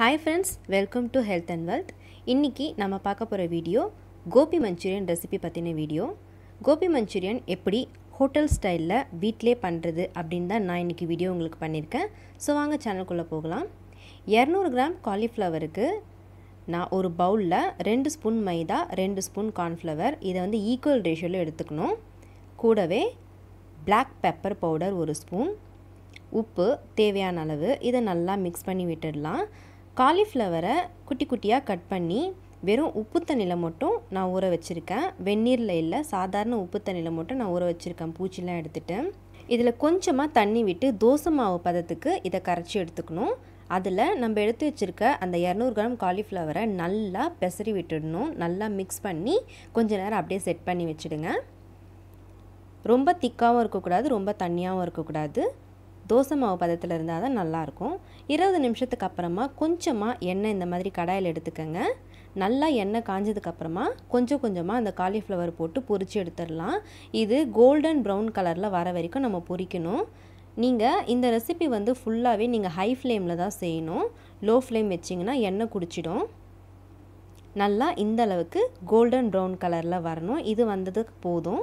hi friends welcome to health and wealth இன்றைக்கி நம்ம பார்க்க போகிற வீடியோ கோபி மஞ்சூரியன் ரெசிபி பற்றின வீடியோ கோபி மஞ்சூரியன் எப்படி ஹோட்டல் ஸ்டைலில் வீட்டிலே பண்ணுறது அப்படின்னு தான் நான் இன்றைக்கி வீடியோ உங்களுக்கு பண்ணியிருக்கேன் ஸோ வாங்க சேனலுக்குள்ளே போகலாம் இரநூறு கிராம் காலிஃப்ளவருக்கு நான் ஒரு பவுலில் ரெண்டு ஸ்பூன் மைதா ரெண்டு ஸ்பூன் கார்ன்ஃப்ளவர் இதை வந்து ஈக்குவல் ரேஷியோவில் எடுத்துக்கணும் கூடவே பிளாக் பெப்பர் பவுடர் ஒரு ஸ்பூன் உப்பு தேவையான அளவு இதை நல்லா மிக்ஸ் பண்ணி விட்டுடலாம் காலிஃப்ளவரை குட்டி குட்டியாக கட் பண்ணி வெறும் உப்பு தண்ணியில் மட்டும் நான் ஊற வச்சுருக்கேன் வெந்நீரில் இல்லை சாதாரண உப்பு தண்ணியில் மட்டும் நான் ஊற வச்சுருக்கேன் பூச்சிலாம் எடுத்துகிட்டு இதில் கொஞ்சமாக தண்ணி விட்டு தோசை மாவு பதத்துக்கு இதை கரைச்சி எடுத்துக்கணும் அதில் நம்ம எடுத்து வச்சுருக்க அந்த இரநூறு கிராம் காலிஃப்ளவரை நல்லா பெசரி விட்டுடணும் நல்லா மிக்ஸ் பண்ணி கொஞ்சம் நேரம் அப்படியே செட் பண்ணி வச்சுடுங்க ரொம்ப திக்காகவும் இருக்கக்கூடாது ரொம்ப தண்ணியாகவும் இருக்கக்கூடாது தோசை மாவு பதத்தில் இருந்தால் தான் நல்லாயிருக்கும் இருபது நிமிஷத்துக்கு அப்புறமா கொஞ்சமாக எண்ணெய் இந்த மாதிரி கடாயில் எடுத்துக்கோங்க நல்லா எண்ணெய் காஞ்சதுக்கப்புறமா கொஞ்சம் கொஞ்சமாக அந்த காலிஃப்ளவர் போட்டு பொரித்து எடுத்துடலாம் இது கோல்டன் ப்ரௌன் கலரில் வர வரைக்கும் நம்ம பொரிக்கணும் நீங்கள் இந்த ரெசிபி வந்து ஃபுல்லாகவே நீங்கள் ஹை ஃப்ளேமில் தான் செய்யணும் லோ ஃப்ளேம் வச்சிங்கன்னா எண்ணெய் குடிச்சிடும் நல்லா இந்த அளவுக்கு கோல்டன் ப்ரௌன் கலரில் வரணும் இது வந்ததுக்கு போதும்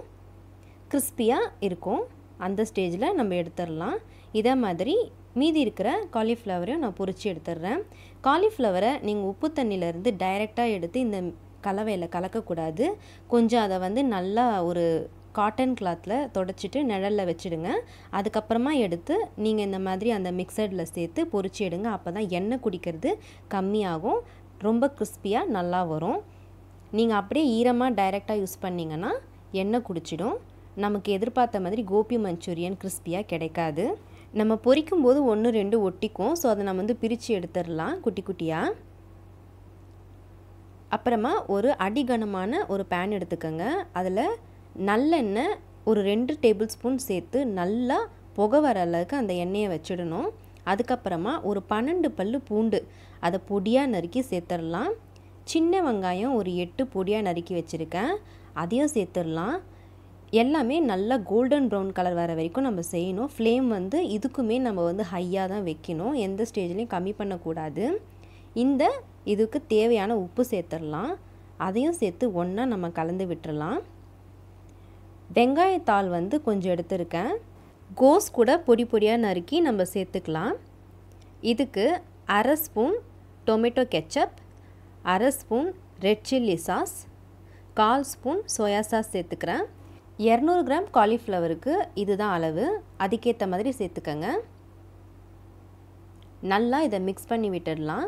கிறிஸ்பியாக இருக்கும் அந்த ஸ்டேஜில் நம்ம எடுத்துடலாம் இதே மாதிரி மீதி இருக்கிற காலிஃப்ளவரையும் நான் பொறிச்சு எடுத்துடுறேன் காலிஃப்ளவரை நீங்கள் உப்பு தண்ணியிலேருந்து டைரெக்டாக எடுத்து இந்த கலவையில் கலக்கக்கூடாது கொஞ்சம் அதை வந்து நல்லா ஒரு காட்டன் கிளாத்தில் தொடச்சிட்டு நிழலில் வச்சுடுங்க அதுக்கப்புறமா எடுத்து நீங்கள் இந்த மாதிரி அந்த மிக்சடில் சேர்த்து பொறிச்சு எடுங்க அப்போ தான் எண்ணெய் குடிக்கிறது கம்மியாகும் ரொம்ப கிறிஸ்பியாக நல்லா வரும் நீங்கள் அப்படியே ஈரமாக டைரெக்டாக யூஸ் பண்ணிங்கன்னா எண்ணெய் குடிச்சிடும் நமக்கு எதிர்பார்த்த மாதிரி கோபி மஞ்சூரியன் கிறிஸ்பியாக கிடைக்காது நம்ம பொறிக்கும் போது ஒன்று ரெண்டு ஒட்டிக்கும் ஸோ அதை நம்ம வந்து பிரித்து எடுத்துடலாம் குட்டி குட்டியாக அப்புறமா ஒரு அடிகனமான ஒரு பேன் எடுத்துக்கோங்க அதில் நல்லெண்ணெய் ஒரு ரெண்டு டேபிள் ஸ்பூன் சேர்த்து நல்லா புகை வர அளவுக்கு அந்த எண்ணெயை வச்சிடணும் அதுக்கப்புறமா ஒரு பன்னெண்டு பல் பூண்டு அதை பொடியாக நறுக்கி சேர்த்துடலாம் சின்ன வெங்காயம் ஒரு எட்டு பொடியாக நறுக்கி வச்சுருக்கேன் அதையும் சேர்த்துடலாம் எல்லாமே நல்லா கோல்டன் ப்ரௌன் கலர் வர வரைக்கும் நம்ம செய்யணும் ஃப்ளேம் வந்து இதுக்குமே நம்ம வந்து ஹையாக தான் வைக்கணும் எந்த ஸ்டேஜ்லேயும் கம்மி பண்ணக்கூடாது இந்த இதுக்கு தேவையான உப்பு சேர்த்துடலாம் அதையும் சேர்த்து ஒன்றா நம்ம கலந்து விட்டுடலாம் வெங்காயத்தாள் வந்து கொஞ்சம் எடுத்திருக்கேன் கோஸ் கூட பொடி பொடியாக நறுக்கி நம்ம சேர்த்துக்கலாம் இதுக்கு அரை ஸ்பூன் டொமேட்டோ கெச்சப் அரை ஸ்பூன் ரெட் சில்லி சாஸ் கால் ஸ்பூன் சோயா சாஸ் சேர்த்துக்கிறேன் இரநூறு கிராம் காலிஃப்ளவருக்கு இதுதான் அளவு அதுக்கேற்ற மாதிரி சேர்த்துக்கங்க நல்லா இதை மிக்ஸ் பண்ணி விட்டுடலாம்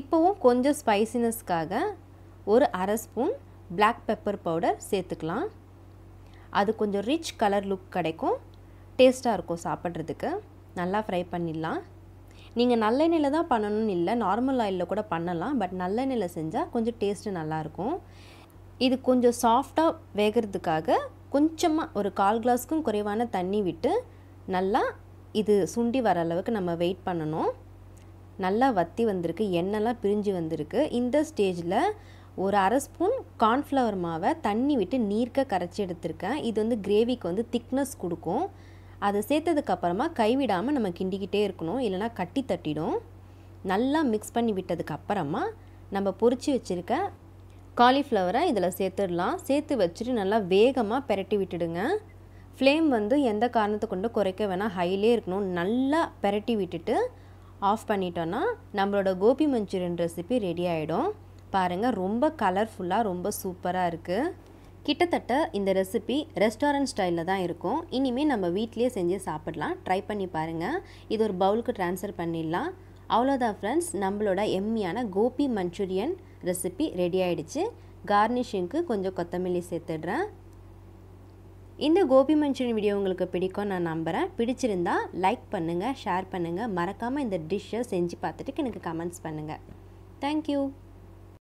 இப்போவும் கொஞ்சம் ஸ்பைசினஸ்க்காக ஒரு அரை ஸ்பூன் பிளாக் பெப்பர் பவுடர் சேர்த்துக்கலாம் அது கொஞ்சம் ரிச் கலர் லுக் கிடைக்கும் டேஸ்ட்டாக இருக்கும் சாப்பிட்றதுக்கு நல்லா ஃப்ரை பண்ணிடலாம் நீங்கள் நல்லெண்ணெயில் தான் பண்ணணும்னு இல்லை நார்மல் ஆயிலில் கூட பண்ணலாம் பட் நல்லெண்ணெயில் செஞ்சால் கொஞ்சம் டேஸ்ட்டு நல்லாயிருக்கும் இது கொஞ்சம் சாஃப்டாக வேகிறதுக்காக கொஞ்சமாக ஒரு கால் கிளாஸ்க்கும் குறைவான தண்ணி விட்டு நல்லா இது சுண்டி வர அளவுக்கு நம்ம வெயிட் பண்ணணும் நல்லா வத்தி வந்திருக்கு எண்ணெய்லாம் பிரிஞ்சு வந்திருக்கு இந்த ஸ்டேஜில் ஒரு அரை ஸ்பூன் கார்ன்ஃப்ளவர் மாவை தண்ணி விட்டு நீர்க்க கரைச்சி எடுத்திருக்கேன் இது வந்து கிரேவிக்கு வந்து திக்னஸ் கொடுக்கும் அதை சேர்த்ததுக்கப்புறமா கைவிடாமல் நம்ம கிண்டிக்கிட்டே இருக்கணும் இல்லைனா கட்டி தட்டிடும் நல்லா மிக்ஸ் பண்ணி விட்டதுக்கப்புறமா நம்ம பொறிச்சு வச்சுருக்க காலிஃப்ளவரை இதில் சேர்த்துடலாம் சேர்த்து வச்சுட்டு நல்லா வேகமாக பெரட்டி விட்டுடுங்க ஃப்ளேம் வந்து எந்த காரணத்தை கொண்டு குறைக்க வேணால் ஹைலே இருக்கணும் நல்லா பெரட்டி விட்டுட்டு ஆஃப் பண்ணிட்டோன்னா நம்மளோட கோபி மஞ்சூரியன் ரெசிபி ரெடி ஆகிடும் பாருங்கள் ரொம்ப கலர்ஃபுல்லாக ரொம்ப சூப்பராக இருக்குது கிட்டத்தட்ட இந்த ரெசிபி ரெஸ்டாரண்ட் ஸ்டைலில் தான் இருக்கும் இனிமேல் நம்ம வீட்லேயே செஞ்சு சாப்பிடலாம் ட்ரை பண்ணி பாருங்கள் இது ஒரு பவுலுக்கு ட்ரான்ஸ்ஃபர் பண்ணிடலாம் அவ்வளோதான் ஃப்ரெண்ட்ஸ் நம்மளோட எம்மியான கோபி மஞ்சூரியன் ரெசிபி ரெடி ஆகிடுச்சு கார்னிஷிங்க்கு கொஞ்சம் கொத்தமல்லி சேர்த்துடுறேன் இந்த கோபி மஞ்சூரியன் வீடியோ உங்களுக்கு பிடிக்கும் நான் நம்புகிறேன் பிடிச்சிருந்தா லைக் பண்ணுங்கள் ஷேர் பண்ணுங்கள் மறக்காமல் இந்த டிஷ்ஷை செஞ்சு பார்த்துட்டு எனக்கு கமெண்ட்ஸ் பண்ணுங்கள் தேங்க்யூ